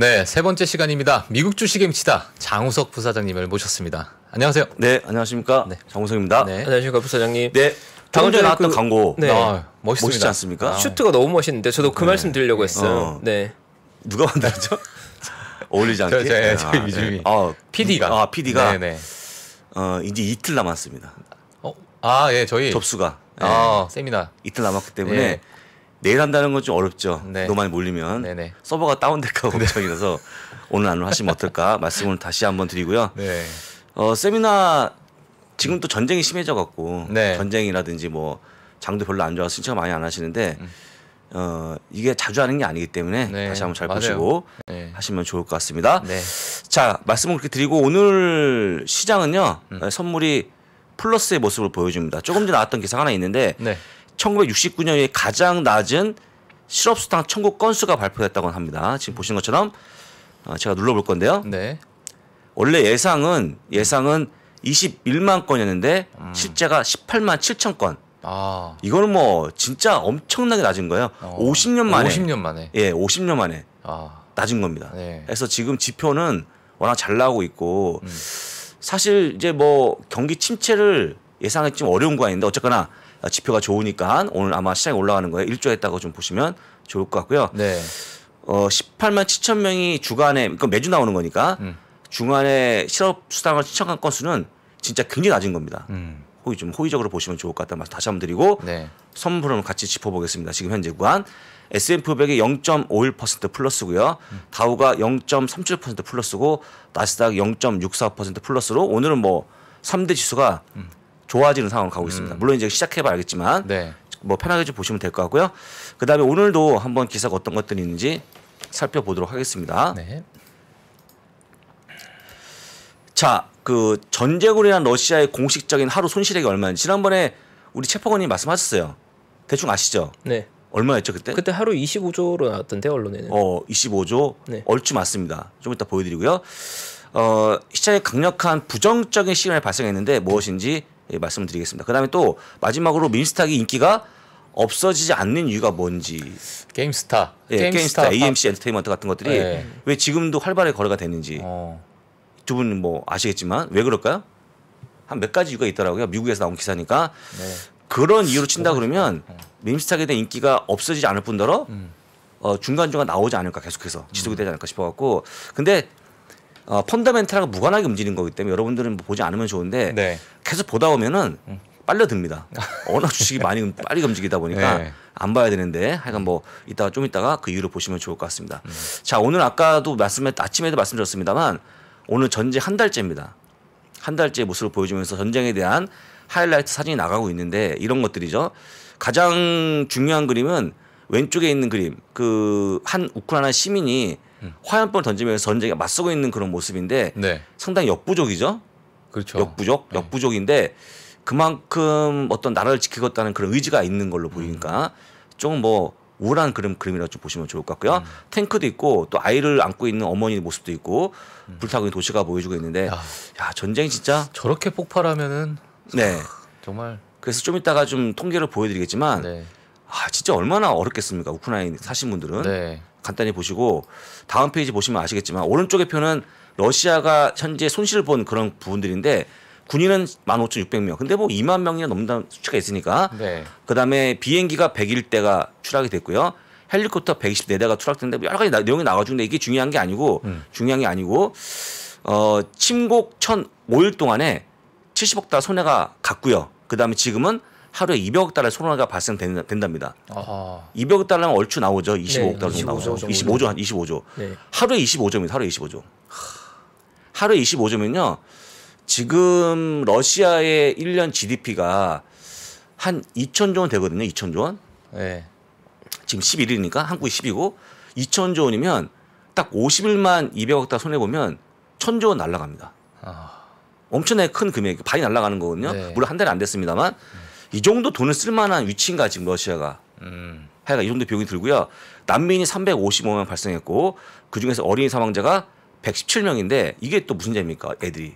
네, 세 번째 시간입니다. 미국 주식엠치다 장우석 부사장님을 모셨습니다. 안녕하세요. 네, 안녕하십니까. 네. 장우석입니다. 네. 안녕하십니까 부사장님. 네. 방금 전에 나왔던 그, 광고. 네. 아, 멋있습니다. 멋있지 않습니까? 아, 슈트가 너무 멋있는데 저도 그 네. 말씀 드리려고 했어요. 어. 네. 누가 만들었죠? 어울리지 않게. 저, 저, 예, 저, 아, 네. 아, PD가. 아, PD가. 네네. 네. 어, 이제 이틀 남았습니다. 어? 아, 예, 저희 접수가. 아, 예. 네. 세미나. 이틀 남았기 때문에 예. 내일 한다는 건 좀 어렵죠. 네. 너무 많이 몰리면 네네. 서버가 다운될까 네. 걱정이라서 오늘 안으로 하시면 어떨까 말씀을 다시 한번 드리고요. 네. 어, 세미나 지금 또 전쟁이 심해져 갖고 네. 전쟁이라든지 뭐 장도 별로 안 좋아서 신청 많이 안 하시는데 음. 어, 이게 자주 하는 게 아니기 때문에 네. 다시 한번 잘 맞아요. 보시고 네. 하시면 좋을 것 같습니다. 네. 자 말씀을 그렇게 드리고 오늘 시장은요 음. 어, 선물이 플러스의 모습을 보여줍니다. 조금 전에 나왔던 기사가 하나 있는데 네. 1969년에 가장 낮은 실업수당 청구 건수가 발표됐다고 합니다. 지금 보신 것처럼 어, 제가 눌러볼 건데요. 네. 원래 예상은 예상은 21만 건이었는데 음. 실제가 18만 7천 건. 아. 이거는 뭐 진짜 엄청나게 낮은 거예요. 어. 50년 만에. 50년 만에. 예, 50년 만에. 아. 낮은 겁니다. 네. 그래서 지금 지표는 워낙 잘 나오고 있고 음. 사실 이제 뭐 경기 침체를 예상하기 좀 어려운 거 아닌데 어쨌거나 아, 지표가 좋으니까 오늘 아마 시장이 올라가는 거예요 일조했다고 좀 보시면 좋을 것 같고요. 네. 어 18만 7천 명이 주간에 그 매주 나오는 거니까 음. 중간에 실업 수당을 신청한 건수는 진짜 굉장히 낮은 겁니다. 음. 호의 좀 호의적으로 보시면 좋을 것 같다 말씀 다시 한번 드리고 네. 선물은 같이 짚어보겠습니다. 지금 현재 구간 S&P 500이 0.51% 플러스고요. 음. 다우가 0.37% 플러스고 나스닥 0.64% 플러스로 오늘은 뭐 3대 지수가 음. 좋아지는 상황으로 가고 있습니다. 음. 물론 이제 시작해봐 알겠지만 네. 뭐 편하게 좀 보시면 될 것 같고요. 그 다음에 오늘도 한번 기사가 어떤 것들이 있는지 살펴보도록 하겠습니다. 네. 자, 그 전쟁으로 인한 러시아의 공식적인 하루 손실액이 얼마인지 지난번에 우리 체포관님 말씀하셨어요. 대충 아시죠? 네. 얼마였죠 그때? 그때 하루 25조로 나왔던데 언론에는. 어, 25조 네. 얼추 맞습니다. 좀 이따 보여드리고요. 어, 시장에 강력한 부정적인 시그널이 발생했는데 무엇인지 예, 말씀을 드리겠습니다. 그다음에 또 마지막으로 민스탁기 인기가 없어지지 않는 이유가 뭔지 게임스타, 예, 게임스 게임스타 AMC 엔터테인먼트 같은 것들이 네. 왜 지금도 활발하게 거래가 되는지 어. 두분 뭐 아시겠지만 왜 그럴까요? 한 몇 가지 이유가 있더라고요. 미국에서 나온 기사니까 네. 그런 이유로 친다 뭐 그러면 네. 그렇죠. 어. 민스탁에 대한 인기가 없어지지 않을 뿐더러 음. 어, 중간중간 나오지 않을까 계속해서 지속이 음. 되지 않을까 싶어갖고 근데 어, 펀더멘탈하고 무관하게 움직이는 거기 때문에 여러분들은 뭐 보지 않으면 좋은데 네. 계속 보다 보면은 음. 빨려듭니다. 어느 주식이 많이 빨리 움직이다 보니까 네. 안 봐야 되는데 하여간 뭐 이따가 좀 이따가 그 이유를 보시면 좋을 것 같습니다. 음. 자 오늘 아까도 말씀에 아침에도 말씀드렸습니다만 오늘 전쟁 한 달째입니다. 한 달째 모습을 보여주면서 전쟁에 대한 하이라이트 사진이 나가고 있는데 이런 것들이죠. 가장 중요한 그림은 왼쪽에 있는 그림 그 한 우크라이나 시민이 화염병을 던지면서 전쟁에 맞서고 있는 그런 모습인데 네. 상당히 역부족이죠. 그렇죠. 역부족, 네. 역부족인데 그만큼 어떤 나라를 지키겠다는 그런 의지가 있는 걸로 음. 보이니까 음. 좀뭐 우울한 그림 그림이라고 좀 보시면 좋을 것 같고요. 음. 탱크도 있고 또 아이를 안고 있는 어머니 모습도 있고 음. 불타고 있는 도시가 보여주고 있는데 야, 야 전쟁이 진짜 저렇게 폭발하면은 네 정말 그래서 좀 이따가 좀 통계를 보여드리겠지만 네. 아 진짜 얼마나 어렵겠습니까 우크라이나 사신 분들은 네. 간단히 보시고 다음 페이지 보시면 아시겠지만 오른쪽의 표는 러시아가 현재 손실을 본 그런 부분들인데 군인은 15,600명. 근데 뭐 2만 명이나 넘는 수치가 있으니까. 네. 그다음에 비행기가 101대가 추락이 됐고요. 헬리콥터 124대가 추락됐는데 뭐 여러 가지 나, 내용이 나와 주는데 이게 중요한 게 아니고 음. 중요한 게 아니고 어 침공 1,005일 동안에 70억 달러 손해가 갔고요. 그다음에 지금은 하루에 200억 달러의 소로나가 발생된답니다. 아하. 200억 달러는 얼추 나오죠. 25억 네, 달러 정도 나오죠. 25조 한 25조. 네. 하루에 25조입니다. 하루에 25조. 하루에 25조면요. 지금 러시아의 1년 GDP가 한 2천조 원 되거든요. 2천조 원. 네. 지금 11이니까 한국이 10이고 2천조 원이면 딱 50일만 200억 달러 손해 보면 천조 원 날라갑니다. 아. 엄청나게 큰 금액, 반이 날라가는 거거든요. 네. 물론 한 달에 안 됐습니다만. 음. 이 정도 돈을 쓸 만한 위치인가 지금 러시아가. 음. 하여간 이 정도 비용이 들고요. 난민이 355명 발생했고 그중에서 어린이 사망자가 117명인데 이게 또 무슨 죄입니까? 애들이.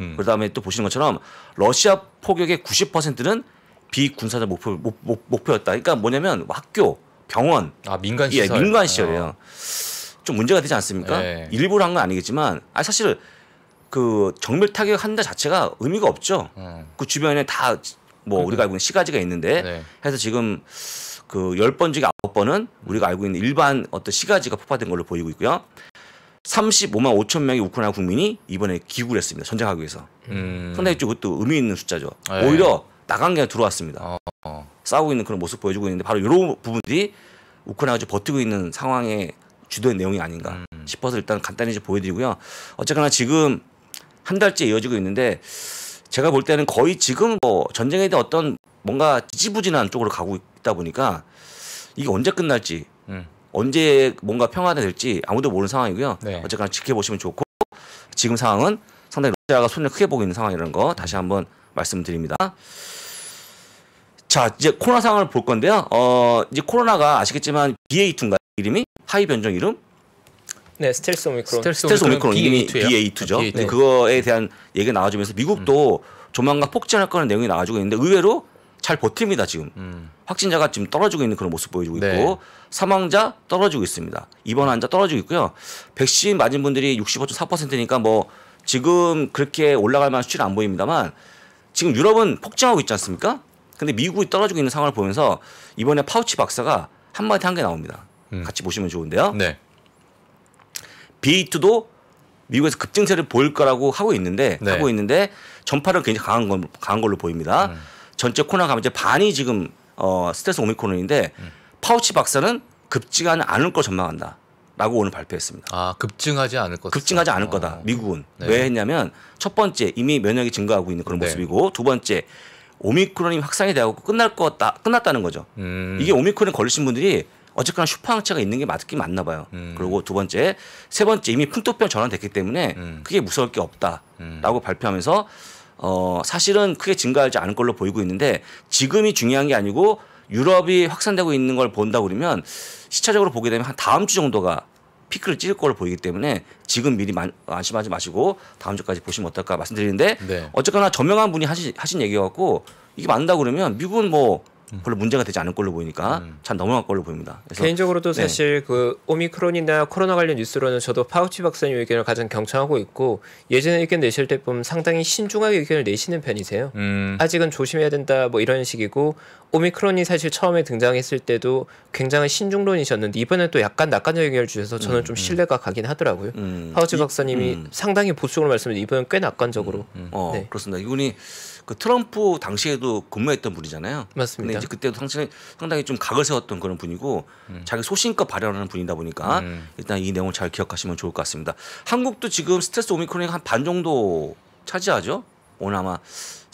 음. 그다음에 또 보시는 것처럼 러시아 폭격의 90%는 비군사적 목표 목, 목 표였다 그러니까 뭐냐면 학교, 병원, 아 민간 예, 시설, 예, 민간 아. 시설이에요. 아. 좀 문제가 되지 않습니까? 네. 일부러 한 건 아니겠지만, 아 사실 그 정밀 타격한다 자체가 의미가 없죠. 음. 그 주변에 다뭐 우리가 알고 있는 시가지가 있는데 네. 해서 지금 그 열 번 중에 아홉 번은 우리가 알고 있는 일반 어떤 시가지가 폭파된 걸로 보이고 있고요. 35만 5천 명의 우크라이나 국민이 이번에 기구를 했습니다. 전쟁하기 위해서. 음. 상당히 그것도 의미 있는 숫자죠. 네. 오히려 나간 게 들어왔습니다. 어, 어. 싸우고 있는 그런 모습 보여주고 있는데 바로 이런 부분들이 우크라이나가 버티고 있는 상황의 주도의 내용이 아닌가 음. 싶어서 일단 간단히 좀 보여드리고요. 어쨌거나 지금 한 달째 이어지고 있는데 제가 볼 때는 거의 지금 뭐 전쟁에 대한 어떤 뭔가 지지부진한 쪽으로 가고 있다 보니까 이게 언제 끝날지 음. 언제 뭔가 평화가 될지 아무도 모르는 상황이고요. 네. 어쨌거나 지켜보시면 좋고 지금 상황은 상당히 러시아가 손을 크게 보고 있는 상황이라는 거 다시 한번 말씀드립니다. 자 이제 코로나 상황을 볼 건데요. 어 이제 코로나가 아시겠지만 BA2인가 이름이 하위 변종 이름 네, 스텔스 오미크론. 스텔스 오미크론 이미 BA2죠. BA2. 네. 그거에 대한 얘기가 나와주면서 미국도 음. 조만간 폭증할 거라는 내용이 나와주고 있는데 의외로 잘 버팁니다 지금. 음. 확진자가 지금 떨어지고 있는 그런 모습 보여주고 있고 네. 사망자 떨어지고 있습니다. 입원 환자 떨어지고 있고요. 백신 맞은 분들이 65.4%니까 뭐 지금 그렇게 올라갈 만한 수치는 안 보입니다만 지금 유럽은 폭증하고 있지 않습니까? 근데 미국이 떨어지고 있는 상황을 보면서 이번에 파우치 박사가 한마디 한게 나옵니다. 음. 같이 보시면 좋은데요. 네. B2도 미국에서 급증세를 보일 거라고 하고 있는데 네. 하고 있는데 전파력 굉장히 강한, 건, 강한 걸로 보입니다. 음. 전체 코로나 감염자 반이 지금 어, 스트레스 오미크론인데 음. 파우치 박사는 급증하지 않을 걸 전망한다. 라고 오늘 발표했습니다. 아, 급증하지 않을 것 급증하지 않을 거다. 어. 미국은. 네. 왜 했냐면 첫 번째 이미 면역이 증가하고 있는 그런 네. 모습이고 두 번째 오미크론이 확산이 되고 끝날 거다 끝났다는 거죠. 음. 이게 오미크론에 걸리신 분들이 어쨌거나 슈퍼항체가 있는 게 맞긴 맞나 봐요. 음. 그리고 두 번째, 세 번째 이미 풍토병 전환됐기 때문에 음. 그게 무서울 게 없다라고 음. 발표하면서 어 사실은 크게 증가하지 않을 걸로 보이고 있는데 지금이 중요한 게 아니고 유럽이 확산되고 있는 걸 본다고 그러면 시차적으로 보게 되면 한 다음 주 정도가 피크를 찍을 걸로 보이기 때문에 지금 미리 안심하지 마시고 다음 주까지 보시면 어떨까 말씀드리는데 네. 어쨌거나 저명한 분이 하신, 하신 얘기 같고 이게 맞는다 그러면 미국은 뭐 음. 별로 문제가 되지 않을 걸로 보이니까 음. 잘 넘어갈 걸로 보입니다. 개인적으로도 네. 사실 그 오미크론이나 코로나 관련 뉴스로는 저도 파우치 박사님 의견을 가장 경청하고 있고 예전에 의견 내실 때 보면 상당히 신중하게 의견을 내시는 편이세요. 음. 아직은 조심해야 된다 뭐 이런 식이고 오미크론이 사실 처음에 등장했을 때도 굉장히 신중론이셨는데 이번에 또 약간 낙관적 의견을 주셔서 저는 음, 좀 음. 신뢰가 가긴 하더라고요. 음, 하우치 박사님이 음. 상당히 보수적으로 말씀했는데 이번엔 꽤 낙관적으로. 음, 음. 어, 네. 그렇습니다. 이분이 그 트럼프 당시에도 근무했던 분이잖아요. 맞습니다. 근데 이제 그때도 상당히, 상당히 좀 각을 세웠던 그런 분이고 자기 소신껏 발언하는 분이다 보니까 일단 이 내용을 잘 기억하시면 좋을 것 같습니다. 한국도 지금 스트레스 오미크론이 한 반 정도 차지하죠. 오늘 아마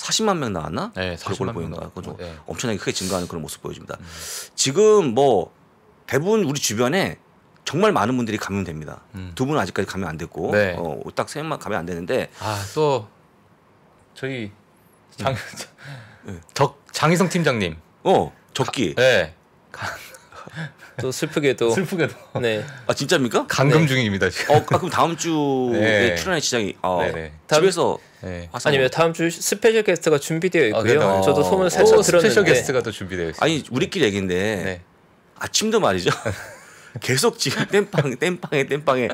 40만 명 나왔나? 네, 40만 보인다. 그좀 네. 엄청나게 크게 증가하는 그런 모습 보여집니다. 음. 지금 뭐 대부분 우리 주변에 정말 많은 분들이 감염됩니다. 음. 두 분은 아직까지 감염 안 됐고 네. 어, 딱세 명만 감염 안 되는데 아또 저희 장, 네. 적 장희성 팀장님 어 적기 가, 네. 또 슬프게도 슬프게도 네. 아 진짜입니까? 감금 네. 중입니다 지금. 어, 아, 그럼 다음 주에 네. 출연의 지장이 어, 아, 네네. 집에서 네. 아니면 다음 주 스페셜 게스트가 준비되어 아, 있고요. 아, 저도 소문 어, 살짝 들었는데 스페셜 게스트가 또 준비되어 있어요. 아니 우리끼리 얘기인데 네. 아침도 말이죠. 계속 지금 땜빵 땜빵에 땜빵에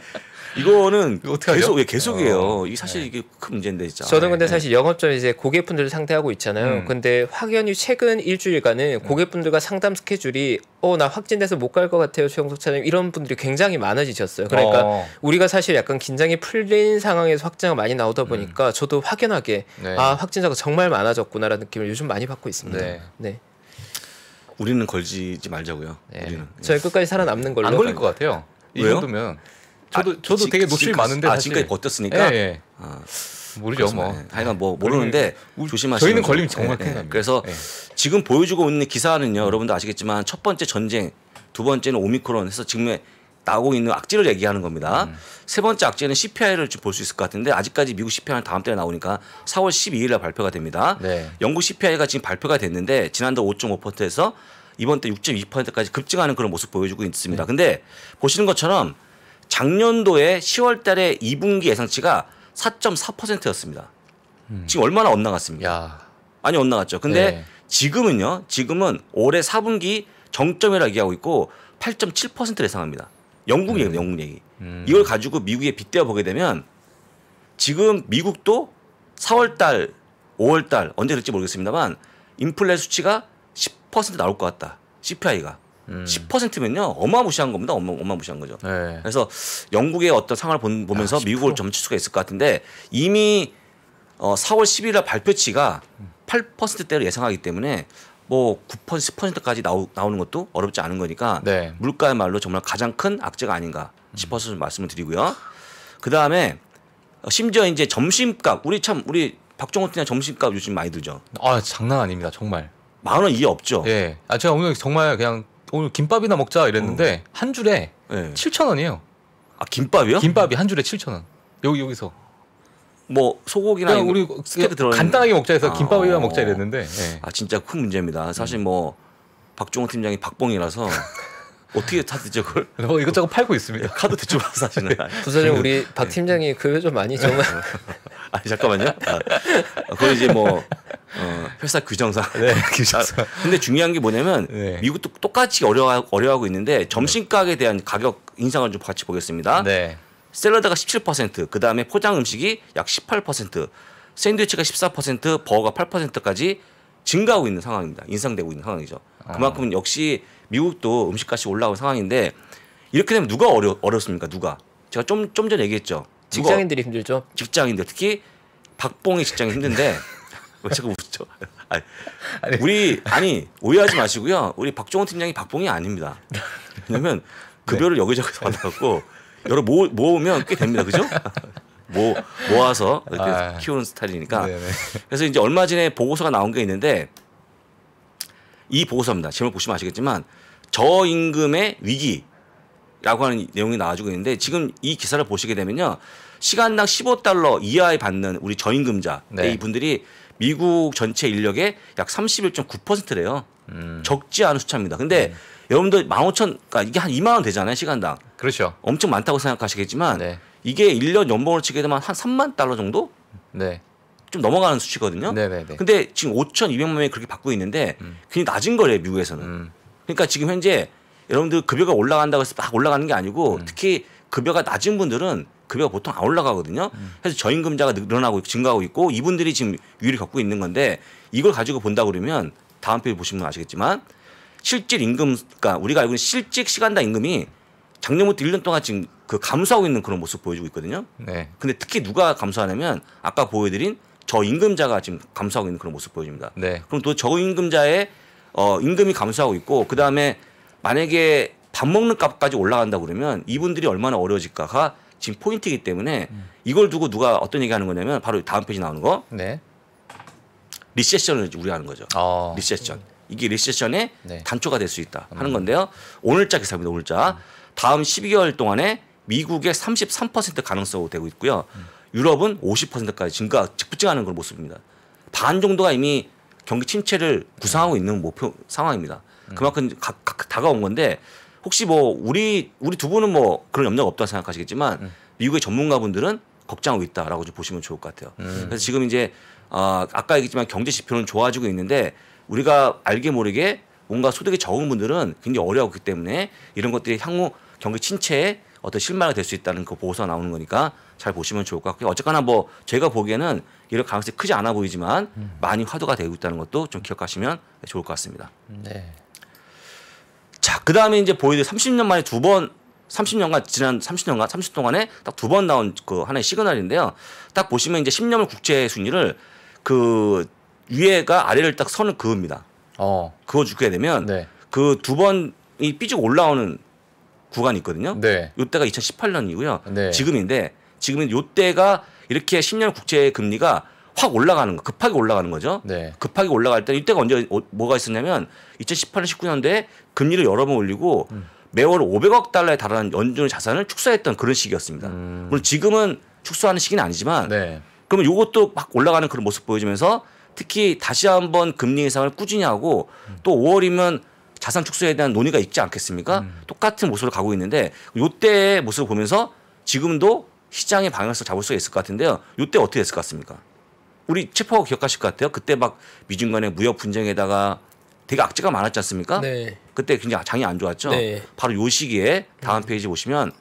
이거는 이거 계속 예, 계속이에요. 어. 이 사실 네. 이게 큰 문제인데 진짜. 저는 근데 네. 사실 영업점 이제 고객분들 상대하고 있잖아요. 음. 근데 확연히 최근 일주일간은 음. 고객분들과 상담 스케줄이 어 나 확진돼서 못 갈 것 같아요, 최영석 차장님 이런 분들이 굉장히 많아지셨어요. 그러니까 어. 우리가 사실 약간 긴장이 풀린 상황에서 확진자가 많이 나오다 음. 보니까 음. 저도 확연하게 네. 아 확진자가 정말 많아졌구나라는 느낌을 요즘 많이 받고 있습니다. 네. 네. 우리는 걸지 말자고요. 예. 우리는. 저희 예. 끝까지 살아남는 걸로. 안 걸릴 것 같아요. 이 왜요? 정도면. 저도 아, 저도 지, 되게 노출이 지 많은데 아, 지금까지 버텼으니까. 예, 예. 아, 모르죠 그렇지만, 뭐. 하여간 예. 뭐 모르는데 조심하시고. 저희는 걸리면 정말 큰 예, 예. 그래서 지금 보여주고 있는 기사는요. 여러분도 아시겠지만 첫 번째 전쟁, 두 번째는 오미크론 해서 지금의 나오고 있는 악재를 얘기하는 겁니다. 음. 세 번째 악재는 CPI를 좀볼수 있을 것 같은데 아직까지 미국 CPI는 다음 달에 나오니까 4월 12일 날 발표가 됩니다. 네. 영국 CPI가 지금 발표가 됐는데 지난달 5.5%에서 이번 달 6.2%까지 급증하는 그런 모습 보여주고 있습니다. 네. 근데 보시는 것처럼 작년도에 10월 달에 2분기 예상치가 4.4%였습니다. 음. 지금 얼마나 엇나갔습니까? 아니, 이 엇나갔죠. 근데 네. 지금은요. 지금은 올해 4분기 정점이라 고 얘기하고 있고 8.7% 예상합니다. 영국 얘기, 입니다 영국 얘기. 음. 이걸 가지고 미국에 빗대어 보게 되면 지금 미국도 4월달, 5월달 언제 될지 모르겠습니다만 인플레 수치가 10% 나올 것 같다. CPI가. 음. 10%면요 어마무시한 겁니다. 어마, 어마무시한 거죠. 네. 그래서 영국의 어떤 상황을 본, 보면서 야, 아, 미국을 점칠 수가 있을 것 같은데 이미 어, 4월 10일 날 발표치가 8%대로 예상하기 때문에 뭐9% 10%까지 나오, 나오는 것도 어렵지 않은 거니까 네. 물가의말로 정말 가장 큰 악재가 아닌가 싶어서 좀 말씀을 드리고요. 그 다음에 어, 심지어 이제 점심값 우리 참 우리 박정호 팀장 점심값 요즘 많이 들죠. 아 장난 아닙니다 정말. 만원 이해 없죠. 예. 아 제가 오늘 정말 그냥 오늘 김밥이나 먹자 이랬는데 음. 한 줄에 네. 예. 7천 원이에요. 아 김밥이요? 김밥이 한 줄에 7천 원. 여기 여기서. 뭐 소고기나 우리 스테이크 들어 간단하게 먹자 해서 김밥 이에 아, 어. 먹자 이랬는데 네. 아 진짜 큰 문제입니다. 사실 음. 뭐 박종호 팀장이 박봉이라서 어떻게 다 듣죠 그걸? 뭐 이것저것 팔고 있습니다. 카드 대출 받아 사시는. 부사님 우리 네. 박 팀장이 급여 그 좀 많이 정말. 아 잠깐만요. 아, 그 이제 뭐 어, 회사 규정상. 네, 규정상. 아, 근데 중요한 게 뭐냐면 네. 미국도 똑같이 어려 어려하고 있는데 점심가에 대한 가격 인상을 좀 같이 보겠습니다. 네. 샐러드가 17%, 그 다음에 포장 음식이 약 18%, 샌드위치가 14%, 버거가 8%까지 증가하고 있는 상황입니다. 인상되고 있는 상황이죠. 아. 그만큼 역시 미국도 음식값이 올라온 상황인데 이렇게 되면 누가 어려, 어렵습니까? 누가? 제가 좀, 좀 전에 얘기했죠. 직장인들이 힘들죠. 직장인들 특히 박봉이 직장이 힘든데 왜 자꾸 웃죠? 아니, 아니, 우리 아니 오해하지 마시고요. 우리 박종원 팀장이 박봉이 아닙니다. 왜냐면 급여를 네. 여기저기서 받아갖고 여러 모, 모으면 꽤 됩니다. 그죠? 모, 모아서 이렇게 아, 키우는 스타일이니까. 네네. 네. 그래서 이제 얼마 전에 보고서가 나온 게 있는데 이 보고서입니다. 제목 보시면 아시겠지만 저임금의 위기라고 하는 내용이 나와주고 있는데 지금 이 기사를 보시게 되면요. 시간당 15달러 이하에 받는 우리 저임금자 네. 이분들이 미국 전체 인력의 약 31.9%래요. 음. 적지 않은 수치입니다 근데 음. 여러분들 만 오천, 그러니까 이게 한이만원 되잖아요, 시간당. 그렇죠. 엄청 많다고 생각하시겠지만 네. 이게 1년 연봉을 치게 되면 한삼만 달러 정도? 네. 좀 넘어가는 수치거든요. 네네네. 네, 네. 근데 지금 오천 이백만 명이 그렇게 받고 있는데 음. 굉장히 낮은 거래요, 미국에서는. 음. 그러니까 지금 현재 여러분들 급여가 올라간다고 해서 막 올라가는 게 아니고 음. 특히 급여가 낮은 분들은 급여가 보통 안 올라가거든요. 음. 그래서 저임금자가 늘어나고 증가하고 있고 이분들이 지금 유리를 겪고 있는 건데 이걸 가지고 본다 그러면 다음 페이지 보시면 아시겠지만 실질 임금, 그러니까 우리가 알고 있는 실직 시간당 임금이 작년부터 1년 동안 지금 그 감소하고 있는 그런 모습 보여주고 있거든요. 네. 근데 특히 누가 감소하냐면 아까 보여드린 저임금자가 지금 감소하고 있는 그런 모습 보여줍니다. 네. 그럼 또 저임금자의 어, 임금이 감소하고 있고 그 다음에 만약에 밥 먹는 값까지 올라간다 그러면 이분들이 얼마나 어려워질까가 지금 포인트이기 때문에 음. 이걸 두고 누가 어떤 얘기하는 거냐면 바로 다음 페이지 나오는 거 네. 리세션을 우려하는 거죠. 어. 리세션. 이게 리세션의 네. 단초가 될 수 있다 음. 하는 건데요. 오늘자 기사입니다. 오늘자 음. 다음 12개월 동안에 미국의 33% 가능성으로 되고 있고요. 음. 유럽은 50%까지 증가 직부증하는 그런 모습입니다. 반 정도가 이미 경기 침체를 구상하고 있는 목표 상황입니다. 그만큼 가, 가, 다가온 건데 혹시 뭐 우리 우리 두 분은 뭐 그런 염려가 없다고 생각하시겠지만 미국의 전문가분들은 걱정하고 있다라고 좀 보시면 좋을 것 같아요. 그래서 지금 이제 아, 아까 얘기했지만 경제 지표는 좋아지고 있는데 우리가 알게 모르게 뭔가 소득이 적은 분들은 굉장히 어려웠기 때문에 이런 것들이 향후 경기 침체에 어떤 실마리가 될수 있다는 그 보고서가 나오는 거니까 잘 보시면 좋을 것 같고요. 어쨌거나 뭐 제가 보기에는 이런 가능성이 크지 않아 보이지만 음. 많이 화두가 되고 있다는 것도 좀 기억하시면 좋을 것 같습니다. 네. 자, 그 다음에 이제 보이드릴 30년 만에 두 번, 30년간, 지난 30년간, 30 동안에 딱 두 번 나온 그 하나의 시그널인데요. 딱 보시면 이제 1 0년을 국제 순위를 그 위에가 아래를 딱 선을 그읍니다. 어. 그어죽게 되면 네. 그두 번이 삐죽 올라오는 구간이 있거든요. 네. 요때가 2018년이고요. 네. 지금인데 지금은 요때가 이렇게 10년 국채 금리가 확 올라가는 거 급하게 올라가는 거죠. 네. 급하게 올라갈 때 이때가 언제 뭐가 있었냐면 2018년 19년도에 금리를 여러 번 올리고 음. 매월 500억 달러에 달하는 연준 의 자산을 축소했던 그런 시기였습니다. 음. 물론 지금은 축소하는 시기는 아니지만 네. 그러면 요것도 막 올라가는 그런 모습 보여주면서 특히 다시 한번 금리 인상을 꾸준히 하고 또 5월이면 자산 축소에 대한 논의가 있지 않겠습니까? 음. 똑같은 모습을 가고 있는데 요때의 모습을 보면서 지금도 시장의 방향성을 잡을 수가 있을 것 같은데요. 요때 어떻게 됐을 것 같습니까? 우리 체포가 기억하실 것 같아요. 그때 막 미중 간의 무역 분쟁에다가 되게 악재가 많았지 않습니까? 네. 그때 굉장히 장이 안 좋았죠. 네. 바로 요 시기에 다음 음. 페이지 보시면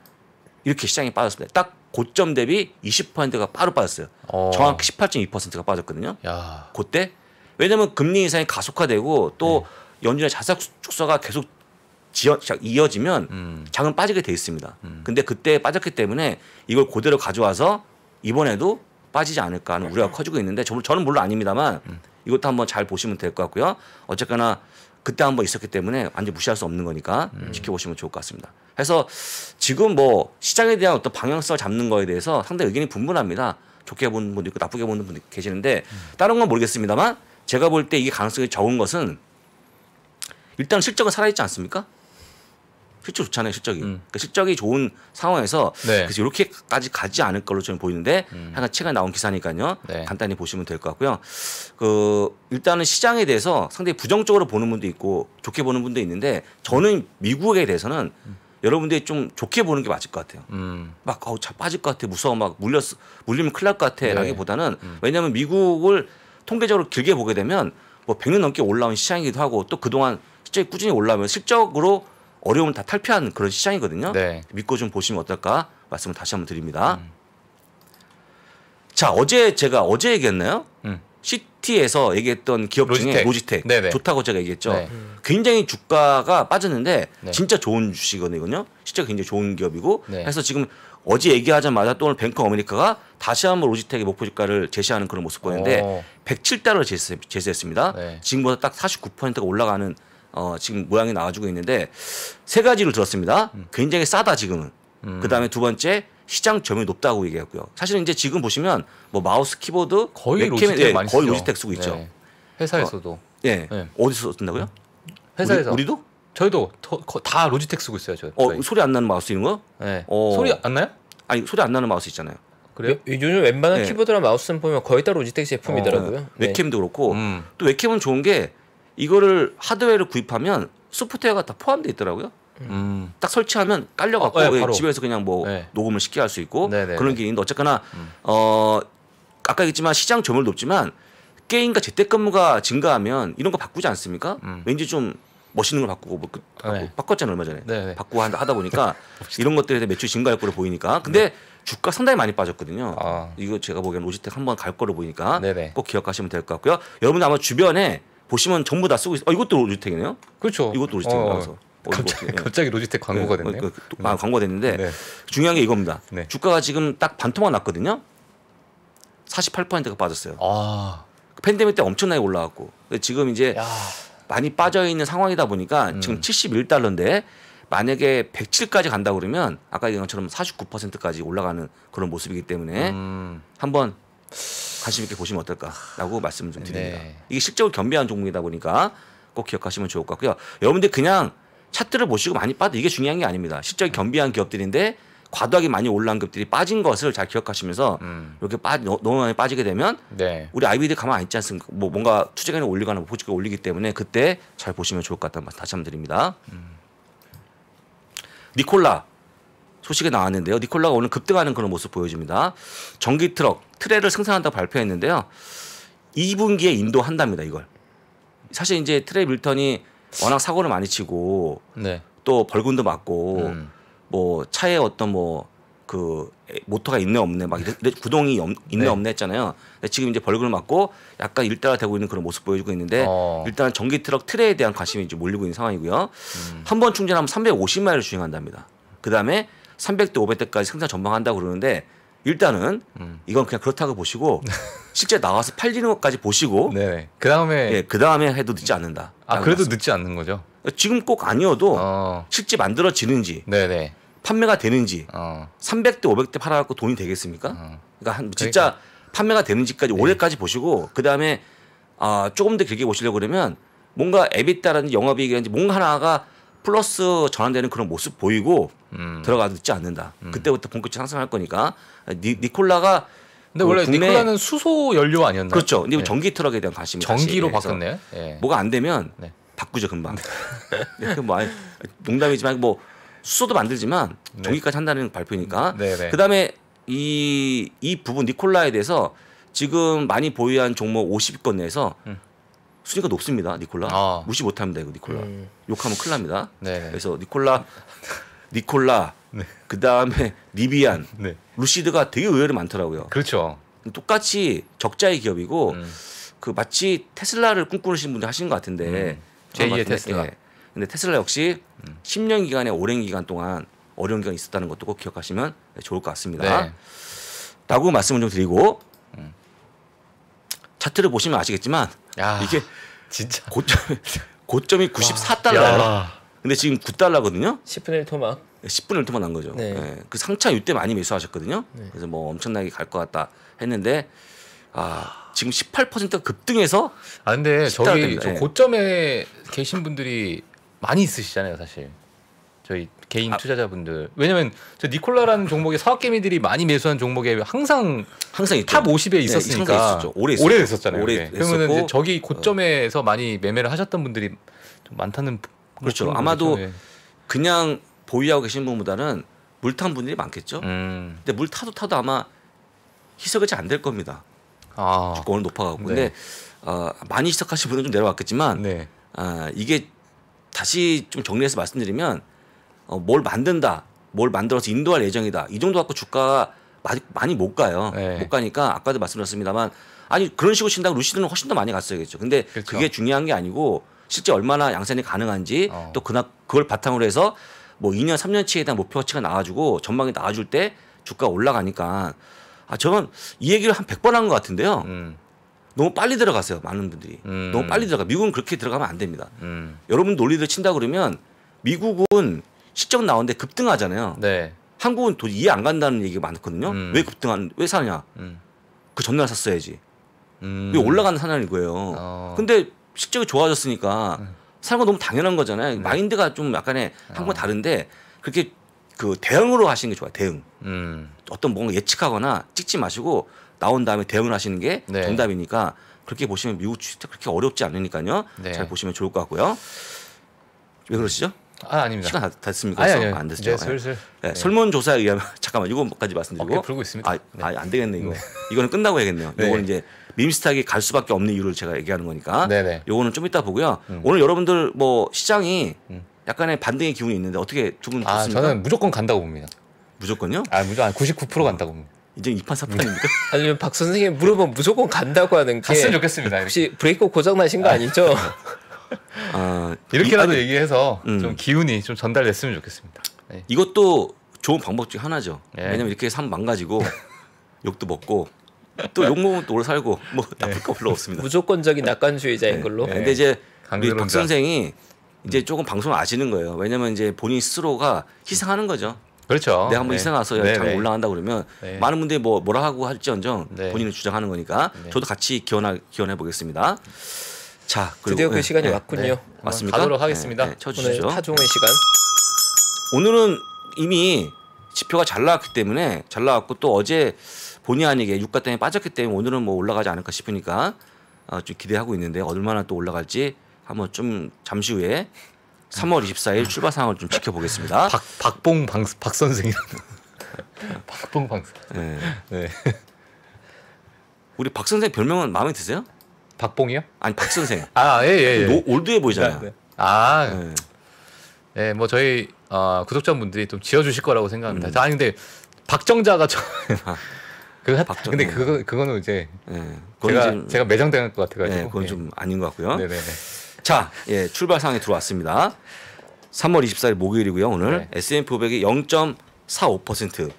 이렇게 시장이 빠졌습니다. 딱 고점 대비 20%가 빠로 빠졌어요. 어. 정확히 18.2%가 빠졌거든요. 야. 그때 왜냐면 금리 인상이 가속화되고 또 네. 연준의 자산 축소가 계속 지어, 이어지면 음. 장은 빠지게 돼 있습니다. 음. 근데 그때 빠졌기 때문에 이걸 그대로 가져와서 이번에도 빠지지 않을까 하는 우려가 네. 커지고 있는데 저는 물론 아닙니다만 음. 이것도 한번 잘 보시면 될 것 같고요. 어쨌거나 그때 한번 있었기 때문에 완전 무시할 수 없는 거니까 음. 지켜보시면 좋을 것 같습니다. 그래서 지금 뭐 시장에 대한 어떤 방향성을 잡는 거에 대해서 상당히 의견이 분분합니다. 좋게 보는 분도 있고 나쁘게 보는 분도 계시는데 음. 다른 건 모르겠습니다만 제가 볼 때 이게 가능성이 적은 것은 일단 실적은 살아있지 않습니까? 실적 좋잖아요, 실적이. 음. 그러니까 실적이 좋은 상황에서 네. 그래서 이렇게까지 가지 않을 걸로 저는 보이는데 음. 약간 최근에 나온 기사니까요. 네. 간단히 보시면 될 것 같고요. 그 일단은 시장에 대해서 상당히 부정적으로 보는 분도 있고 좋게 보는 분도 있는데 저는 미국에 대해서는 음. 여러분들이 좀 좋게 보는 게 맞을 것 같아요. 음. 막 어우 차 빠질 것 같아 무서워 막 물렸 물리면 큰일 날 것 같아라기보다는 네. 음. 왜냐하면 미국을 통계적으로 길게 보게 되면 뭐 100년 넘게 올라온 시장이기도 하고 또 그동안 실적이 꾸준히 올라오면 실적으로 어려움을 다탈피하는 그런 시장이거든요. 네. 믿고 좀 보시면 어떨까 말씀을 다시 한번 드립니다. 음. 자 어제 제가 어제 얘기했나요? 음. 시티에서 얘기했던 기업 로지텍. 중에 로지텍 네네. 좋다고 제가 얘기했죠. 네. 굉장히 주가가 빠졌는데 네. 진짜 좋은 주식이거든요. 실제 굉장히 좋은 기업이고 네. 해서 지금 어제 얘기하자마자 또 오늘 뱅크 어메리카가 다시 한번 로지텍의 목표 주가를 제시하는 그런 모습 보였는데 107달러를 제시했, 습니다 네. 지금보다 딱 49%가 올라가는 어, 지금 모양이 나와주고 있는데 세 가지를 들었습니다. 음. 굉장히 싸다 지금은. 음. 그 다음에 두 번째 시장 점유율이 높다고 얘기했고요. 사실은 이제 지금 보시면 뭐 마우스 키보드 거의 로지텍 네, 거의 로지텍 쓰고 있죠. 네. 회사에서도. 어, 네. 네. 어디서 쓴다고요? 회사에서. 우리, 도 저희도 더, 다 로지텍 쓰고 있어요. 저, 어, 저희. 소리 안 나는 마우스 이런 거? 네. 어. 소리 안 나요? 아니 소리 안 나는 마우스 있잖아요. 그래요? 요즘 웬만한 네. 키보드랑 마우스는 보면 거의 다 로지텍 제품이더라고요. 웹캠도 어, 네. 그렇고 음. 또 웹캠은 좋은 게 이거를 하드웨어를 구입하면 소프트웨어가 다포함되어 있더라고요. 음. 딱 설치하면 깔려갖고 어, 네, 집에서 그냥 뭐 네. 녹음을 쉽게 할 수 있고 네네네. 네, 그런 네. 게 있는데 어쨌거나 음. 어 아까 얘기했지만 시장 점유율 높지만 게임과 재택근무가 증가하면 이런 거 바꾸지 않습니까? 음. 왠지 좀 멋있는 걸 바꾸고 뭐 그, 네. 바꿨잖아요 얼마 전에 네네. 네. 바꾸고 하다 보니까 이런 것들에 대해 매출 증가할 거로 보이니까 근데 주가 상당히 많이 빠졌거든요. 아. 이거 제가 보기엔 로지텍 한번 갈 거로 보이니까 네네. 꼭 기억하시면 될 것 같고요. 여러분 들 아마 주변에 보시면 전부 다 쓰고 있어. 어, 이것도 로지텍이네요. 그렇죠. 이것도 로지텍이라서. 어. 갑자기, 어, 갑자기 로지텍 광고가 네. 됐네요. 그, 그 아, 광고가 됐는데 네. 중요한 게 이겁니다. 네. 주가가 지금 딱 반토막 났거든요. 48%가 빠졌어요. 아. 그 팬데믹 때 엄청나게 올라갔고 지금 이제 야. 많이 빠져 있는 상황이다 보니까 음. 지금 71달러인데 만약에 107까지 간다 그러면 아까 얘기한 것처럼 49%까지 올라가는 그런 모습이기 때문에 음. 한번 관심 있게 보시면 어떨까라고 말씀을 좀 드립니다. 네. 이게 실적을 겸비한 종목이다 보니까 꼭 기억하시면 좋을 것 같고요. 여러분들 그냥 차트를 보시고 많이 빠도 이게 중요한 게 아닙니다. 실적이 음. 겸비한 기업들인데 과도하게 많이 올라간 기업들이 빠진 것을 잘 기억하시면서 음. 이렇게 빠, 너무 많이 빠지게 되면 네. 우리 아이비들 가만 안 있지 않습니까? 뭐 뭔가 투자금는 올리거나 뭐 보직을 올리기 때문에 그때 잘 보시면 좋을 것 같다는 말씀 다시 한번 드립니다. 음. 니콜라 소식이 나왔는데요. 니콜라가 오늘 급등하는 그런 모습 보여줍니다. 전기 트럭 트레를 생산한다고 발표했는데요. 2분기에 인도한답니다. 이걸 사실 이제 트레 밀턴이 워낙 사고를 많이 치고 네. 또 벌금도 맞고 음. 뭐 차에 어떤 뭐 그 모터가 있네 없네 막 이래, 구동이 있네 네. 없네 했잖아요. 근데 지금 이제 벌금을 맞고 약간 일따라 되고 있는 그런 모습 보여주고 있는데 어. 일단 전기 트럭 트레에 대한 관심이 이제 몰리고 있는 상황이고요. 음. 한번 충전하면 350마일을 주행한답니다. 그 다음에 300대 500대까지 생산 전망한다고 그러는데 일단은 음. 이건 그냥 그렇다고 보시고 실제 나와서 팔리는 것까지 보시고 네. 그다음에 예, 그다음에 해도 늦지 않는다. 아, 그래도 말씀. 늦지 않는 거죠. 지금 꼭 아니어도 어. 실제 만들어지는지 네네. 네. 판매가 되는지 어. 300대 500대 팔아 갖고 돈이 되겠습니까? 어. 그러니까 한 그러니까 진짜 그러니까. 판매가 되는지까지 네. 올해까지 보시고 그다음에 아, 조금 더 길게 보시려고 그러면 뭔가 에비따라는 영업이익이라든지 뭔가 하나가 플러스 전환되는 그런 모습 보이고 음. 들어가 지 않는다. 음. 그때부터 본격적으로 상승할 거니까 니, 콜라가 근데 그 원래 국내... 니콜라는 수소 연료 아니었나 그렇죠. 근데 네. 전기 트럭에 대한 관심이 전기로 바뀌네 네. 예. 뭐가 안 되면 네. 바꾸죠 금방. 네. 뭐 아니, 농담이지만 뭐 수소도 만들지만 네. 전기까지 한다는 발표니까. 음. 네, 그다음에 이 이 부분 니콜라에 대해서 지금 많이 보유한 종목 50건 내에서 음. 순위가 높습니다. 니콜라 아. 무시 못합니다. 이거 니콜라 음. 욕하면 큰 납니다. 그래서 니콜라 니콜라, 네. 그 다음에 리비안, 네. 루시드가 되게 의외로 많더라고요. 그렇죠. 똑같이 적자의 기업이고 음. 그 마치 테슬라를 꿈꾸시는 분들 하시는 것 같은데 음. 제2의 테슬라. 예. 근데 테슬라 역시 음. 10년 기간에 오랜 기간 동안 어려운 기간이 있었다는 것도 꼭 기억하시면 좋을 것 같습니다. 네. 라고 말씀을 좀 드리고 음. 차트를 보시면 아시겠지만 야, 이게 진짜 고점 고점이 9 4달러 근데 지금 9달러거든요. 10분의 1 토막. 10분을 토만 한 거죠. 네. 네. 그 상차 이때 많이 매수하셨거든요. 네. 그래서 뭐 엄청나게 갈 것 같다 했는데 아 지금 18% 급등해서 아 근데 저기 저 예. 고점에 계신 분들이 많이 있으시잖아요, 사실. 저희 개인 아, 투자자분들 왜냐면 저 니콜라라는 종목에 사업개미들이 많이 매수한 종목에 항상 항상 있죠. 탑 50에 예, 있었으니까 네, 오래, 오래 있었잖아요. 오래 그러면 이제 저기 어. 고점에서 많이 매매를 하셨던 분들이 좀 많다는 그렇죠. 아마도 네. 그냥 보유하고 계신 분보다는 물탄 분들이 많겠죠. 음. 근데 물 타도 타도 아마 희석이 잘 안 될 겁니다. 아. 주권은 높아가고. 네. 근데 어, 많이 희석하신 분은 좀 내려왔겠지만 네. 어, 이게 다시 좀 정리해서 말씀드리면 어, 뭘 만든다, 뭘 만들어서 인도할 예정이다. 이 정도 갖고 주가가 많이, 많이 못 가요. 네. 못 가니까 아까도 말씀드렸습니다만 아니 그런 식으로 친다고 루시드는 훨씬 더 많이 갔어야겠죠. 근데 그렇죠. 그게 중요한 게 아니고 실제 얼마나 양산이 가능한지 어. 또 그날 그걸 바탕으로 해서 뭐 2년 3년치에 대한 목표치가 가 나와주고 전망이 나와줄 때 주가 올라가니까 아저는이 얘기를 한 100번 한 것 같은데요. 음. 너무 빨리 들어가세요. 많은 분들이 음. 너무 빨리 들어가. 미국은 그렇게 들어가면 안 됩니다. 음. 여러분 논리를 친다 그러면 미국은 실적 나오는데 급등하잖아요. 네. 한국은 도저히 이해 안 간다는 얘기가 많거든요. 음. 왜 급등한 왜 사냐? 음. 그 전날 샀어야지. 왜 음. 올라가는 사냥는 거예요. 어. 근데 실적이 좋아졌으니까. 사람과 너무 당연한 거잖아요. 네. 마인드가 좀 약간의 아. 한국과 어. 다른데 그렇게 그 대응으로 하시는 게 좋아요. 대응. 음. 어떤 뭔가 예측하거나 찍지 마시고 나온 다음에 대응을 하시는 게 네. 정답이니까 그렇게 보시면 미국 주식 그렇게 어렵지 않으니까요. 네. 잘 보시면 좋을 것 같고요. 왜 그러시죠? 아 아닙니다. 시간 다 됐습니까? 아니, 아니, 안 됐죠. 네, 슬슬. 네, 네. 설문조사에 의하면 잠깐만 이거까지 말씀드리고. 불고 있습니다. 아, 네. 아, 안 되겠네 이거. 네. 이거는 끝나고 해야겠네요. 이거는 네. 이제 밈스탁이 갈 수밖에 없는 이유를 제가 얘기하는 거니까 네네. 요거는 좀 이따 보고요. 음. 오늘 여러분들 뭐 시장이 음. 약간의 반등의 기운이 있는데 어떻게 두분 아, 좋습니까? 저는 무조건 간다고 봅니다. 무조건요? 아, 무조건 99% 간다고 봅니다. 이제 2판 4판입니까 아니 면박 선생님 물어보면 무조건 간다고 하는 게 갔으면 좋겠습니다. 혹시 브레이크 고장 나신 거 아. 아니죠? 아, 이렇게라도 이, 얘기해서 음. 좀 기운이 좀 전달됐으면 좋겠습니다. 네. 이것도 좋은 방법 중 하나죠. 네. 왜냐면 이렇게 삶 망가지고 욕도 먹고 또 욕먹으면 또 오래 살고 뭐 네. 나쁠 거 별로 없습니다. 무조건적인 네. 낙관주의자인 네. 걸로. 근데 이제 우리 박 그러니까. 선생이 이제 음. 조금 방송 아시는 거예요. 왜냐면 이제 본인 스스로가 희생하는 거죠. 그렇죠. 내가 한번 희생해서 잘 올라간다 그러면 네. 많은 분들이 뭐 뭐라 하고 할지언정 네. 본인은 주장하는 거니까 저도 같이 기원하, 기원해 보겠습니다. 자, 그리고 드디어 그 시간이 왔군요. 맞습니다. 가도록 하겠습니다. 쳐주 오늘 타종의 시간. 오늘은 이미 지표가 잘 나왔기 때문에 잘 나왔고 또 어제 본의 아니게 유가 때문에 빠졌기 때문에 오늘은 뭐 올라가지 않을까 싶으니까 어, 좀 기대하고 있는데 얼마나 또 올라갈지 한번 좀 잠시 후에 3월 24일 출발 상황을 좀 지켜보겠습니다. 박 박봉 방, 박 선생이라는 박봉 방사. 네. 네. 우리 박 선생 별명은 마음에 드세요? 박봉이요? 아니 박 선생. 아 예예. 예, 예. 예. 올드해 보이잖아요. 네, 네. 아. 네. 네, 뭐 저희 어, 구독자분들이 좀 지어주실 거라고 생각합니다. 음. 아 근데 박정자가 저 그거 박정. 근데 뭐. 그거 그거는 이제 네. 제가 좀, 제가 매장당할 것 같아가지고 네, 그건 좀 아닌 것 같고요. 네네네. 네, 네. 자, 예, 출발 상에 들어왔습니다. 3월 24일 목요일이고요. 오늘 S&P 500이 0.45%,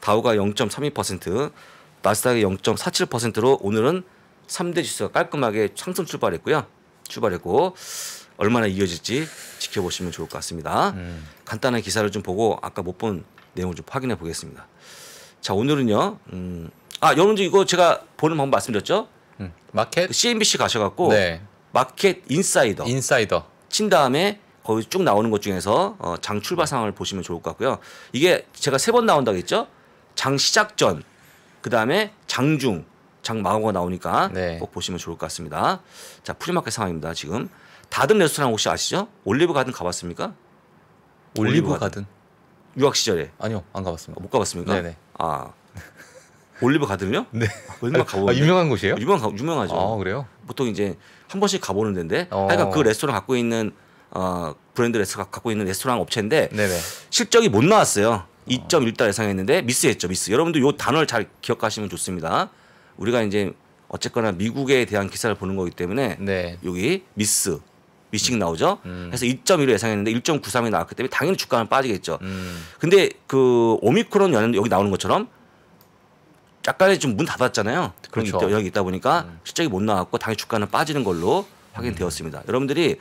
다우가 0.32%, 나스닥이 0.47%로 오늘은 3대 지수가 깔끔하게 상승 출발했고요. 출발했고 얼마나 이어질지 지켜보시면 좋을 것 같습니다. 음. 간단한 기사를 좀 보고 아까 못 본 내용을 좀 확인해 보겠습니다. 자 오늘은요. 음, 아 여러분 이거 제가 보는 방법 말씀드렸죠? 음, 마켓 CNBC 가셔갖고 네. 마켓 인사이더 인사이더 친 다음에 거기 쭉 나오는 것 중에서 어, 장 출발 상황을 보시면 좋을 것 같고요. 이게 제가 세 번 나온다고 했죠? 장 시작 전, 그 다음에 장중, 장 마무가 나오니까 네. 꼭 보시면 좋을 것 같습니다. 자, 프리마켓 상황입니다. 지금 다든 레스토랑 혹시 아시죠? 올리브 가든 가봤습니까? 올리브, 올리브 가든. 가든. 유학 시절에 아니요 안 가봤습니다. 못 가봤습니까? 네네. 아 올리브 가든요? 네. 얼마 가보? 아, 유명한 곳이에요? 유명 유명하죠. 아 그래요? 보통 이제 한 번씩 가보는 데인데, 어. 그러니그 레스토랑 갖고 있는 어, 브랜드 레스토랑 갖고 있는 레스토랑 업체인데 네네. 실적이 못 나왔어요. 2.1달 어. 예상했는데 미스했죠 미스. 여러분도 요 단어를 잘 기억하시면 좋습니다. 우리가 이제 어쨌거나 미국에 대한 기사를 보는 거기 때문에 네. 여기 미스 위씩 나오죠. 음. 그래서 2.1로 예상했는데 1.93이 나왔기 때문에 당연히 주가는 빠지겠죠. 음. 근데 그 오미크론 연은 여기 나오는 것처럼 약간의 좀문 닫았잖아요. 그런 그렇죠. 여기 있다 보니까 음. 실적이 못 나왔고 당연히 주가는 빠지는 걸로 확인되었습니다. 음. 여러분들이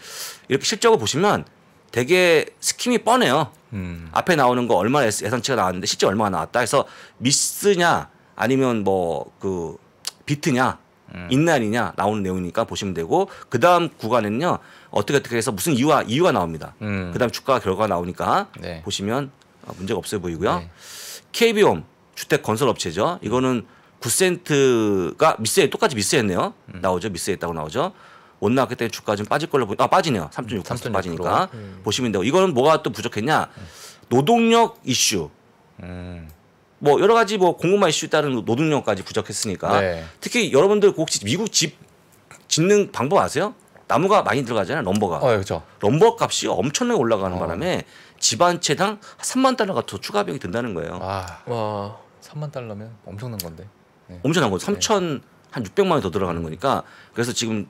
이렇게 실적을 보시면 되게 스킴이 뻔해요. 음. 앞에 나오는 거 얼마나 예상치가 나왔는데 실제 얼마가 나왔다 해서 미스냐 아니면 뭐 그 비트냐 음. 인날이냐 나오는 내용이니까 보시면 되고 그 다음 구간은요 어떻게 어떻게 해서 무슨 이유가 이유가 나옵니다. 음. 그다음 주가 결과가 나오니까 네. 보시면 아, 문제가 없어 보이고요. 네. KB홈 주택 건설 업체죠. 이거는 9센트가 미스에 똑같이 미스했네요. 음. 나오죠. 미스했다고 나오죠. 못 나왔기 때문에 주가 좀 빠질 걸로 보아 빠지네요. 3.6% 3.6% 빠지니까 음. 보시면 되고 이거는 뭐가 또 부족했냐? 노동력 이슈. 음. 뭐 여러 가지 뭐 공급망 이슈 따른 노동력까지 부족했으니까 네. 특히 여러분들 혹시 미국 집 짓는 방법 아세요? 나무가 많이 들어가잖아요. 럼버가. 어, 예, 그렇죠. 럼버 값이 엄청나게 올라가는 어. 바람에 집 한 채당 3만 달러가 더 추가 비용이 든다는 거예요. 아, 와, 3만 달러면 엄청난 건데. 네. 엄청난 거죠. 3천 한 600만 원이 더 들어가는 거니까 그래서 지금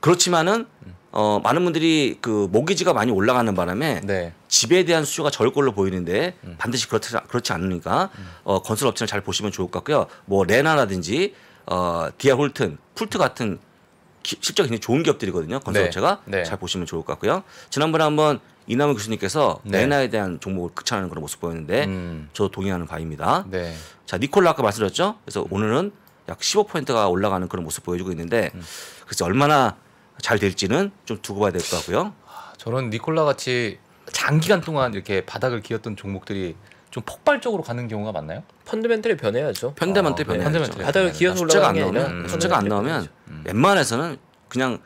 그렇지만은 음. 어, 많은 분들이 그 모기지가 많이 올라가는 바람에 네. 집에 대한 수요가 적을 걸로 보이는데 음. 반드시 그렇지, 그렇지 않으니까 음. 어, 건설 업체는 잘 보시면 좋을 것 같고요. 뭐 레나라든지 어, 디아홀튼, 풀트 같은 기, 실적 굉장히 좋은 기업들이거든요. 건설업체가 네. 네. 잘 보시면 좋을 것 같고요. 지난번에 한번 이남은 교수님께서 내나에 네. 대한 종목을 극찬하는 그런 모습 보였는데 음. 저도 동의하는 바입니다. 네. 자 니콜라 아까 말씀드렸죠. 그래서 오늘은 약 15%가 올라가는 그런 모습 보여주고 있는데 음. 그래서 얼마나 잘 될지는 좀 두고 봐야 될 것 같고요. 아, 저는 니콜라 같이 장기간 동안 이렇게 바닥을 기었던 종목들이 좀 폭발적으로 가는 경우가 많나요? 펀드멘털이 변해야죠. 펀드멘털이 변해펀드멘털 아, 바닥을 기어서 올라가는 게 아니라 숫자가 안 나오면 음. 웬만해서는 그냥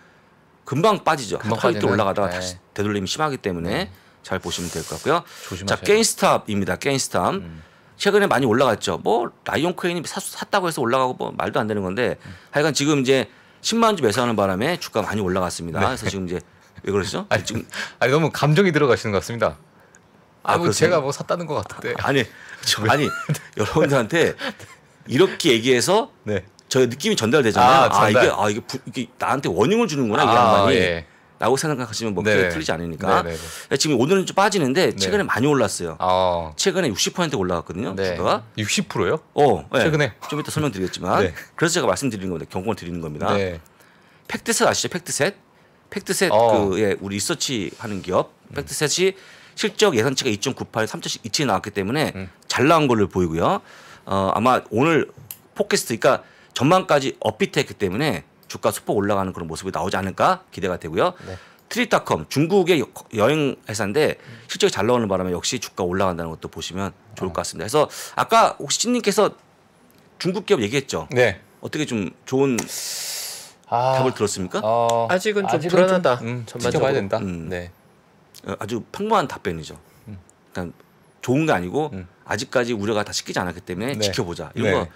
금방 빠지죠. 금방 하루 또 올라가다가 네. 다시 되돌림이 심하기 때문에 네. 잘 보시면 될 것 같고요. 조심하세요. 자, 게임스탑입니다. 게임스탑. 음. 최근에 많이 올라갔죠. 뭐 라이온 코인이 샀다고 해서 올라가고 뭐 말도 안 되는 건데 음. 하여간 지금 이제 10만 주 매수하는 바람에 주가 많이 올라갔습니다. 네. 그래서 지금 이제 왜 그러시죠? 아니, 지금 아니 너무 감정이 들어가시는 것 같습니다. 아, 뭐 제가 뭐 샀다는 것 같은데. 아, 아니, 저, 아니 여러분들한테 이렇게 얘기해서 네. 저의 느낌이 전달되잖아요. 아, 전달. 아 이게 아 이게, 부, 이게 나한테 원흉을 주는구나 이 아, 양반이. 예. 라고 생각하시면 뭐 크게 네. 틀리지 않으니까 네네. 네, 네. 지금 오늘은 좀 빠지는데 최근에 많이 올랐어요. 아. 최근에 60% 올라갔거든요. 네. 주가 60%요? 어, 예. 최근에 좀 이따 설명드리겠지만 네. 그래서 제가 말씀드리는 겁니다. 경고를 드리는 겁니다. 팩트셋 아시죠? 팩트셋, 팩트셋 어. 그 예, 우리 리서치 하는 기업 음. 팩트셋이 음. 실적 예산치가 2.98, 3.27 나왔기 때문에 음. 잘 나온 걸로 보이고요. 어, 아마 오늘 포캐스트, 그러니까 전망까지 업비트했기 때문에 주가 수폭 올라가는 그런 모습이 나오지 않을까 기대가 되고요. 네. 트리닷컴 중국의 여행 회사인데 실적이 잘 나오는 바람에 역시 주가 올라간다는 것도 보시면 좋을 것 같습니다. 그래서 아까 혹시 찐님께서 중국 기업 얘기했죠. 네. 어떻게 좀 좋은 아, 답을 들었습니까? 어, 아직은 좀 아직은 불안하다. 좀, 음, 전반적으로. 지켜봐야 된다. 음. 네. 어, 아주 평범한 답변이죠. 그러니까 좋은 게 아니고 음. 아직까지 우려가 다 씻기지 않았기 때문에 네. 지켜보자 이런 네. 거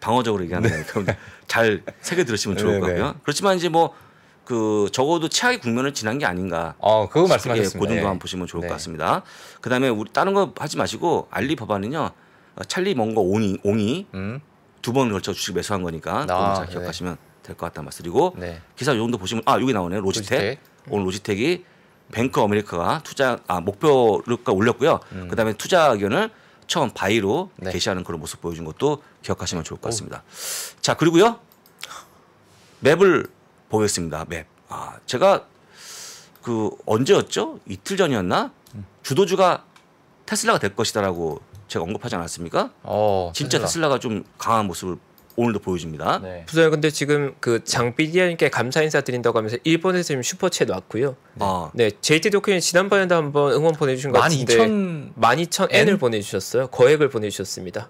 방어적으로 얘기하는 네. 거니까 잘 새겨 들으시면 좋을 네, 네. 거고요. 그렇지만 이제 뭐 그 적어도 최악의 국면을 지난 게 아닌가. 어, 그거 말씀하셨습니다. 그 정도 만 보시면 좋을 것 네. 같습니다. 그다음에 우리 다른 거 하지 마시고 알리바바는요 어, 찰리 먼거 옹이 옹이 음. 두번 걸쳐 주식 매수한 거니까 아, 잘 기억하시면 될 것같다 말씀드리고 기사 요 정도 보시면 아 여기 나오네 로지텍. 로지텍. 오늘 로지텍이 뱅크 어메리카가 투자 아, 목표가 올렸고요. 음. 그다음에 투자 의견을 처음 바이로 네. 게시하는 그런 모습 보여준 것도 기억하시면 좋을 것 같습니다. 오. 자 그리고요 맵을 보겠습니다. 맵. 아 제가 그 언제였죠? 이틀 전이었나? 음. 주도주가 테슬라가 될 것이다라고 제가 언급하지 않았습니까? 오, 어, 진짜 테슬라. 테슬라가 좀 강한 모습을 오늘도 보여집니다 네. 부서요. 근데 지금 그장 PD님께 감사 인사 드린다고 하면서 일본에서 지금 슈퍼챗 왔고요. 네. 아. 네, JT 도쿄님 지난번에도 한번 응원 보내주신 것 같은데 12,000 12,000엔을 보내주셨어요. 거액을 보내주셨습니다.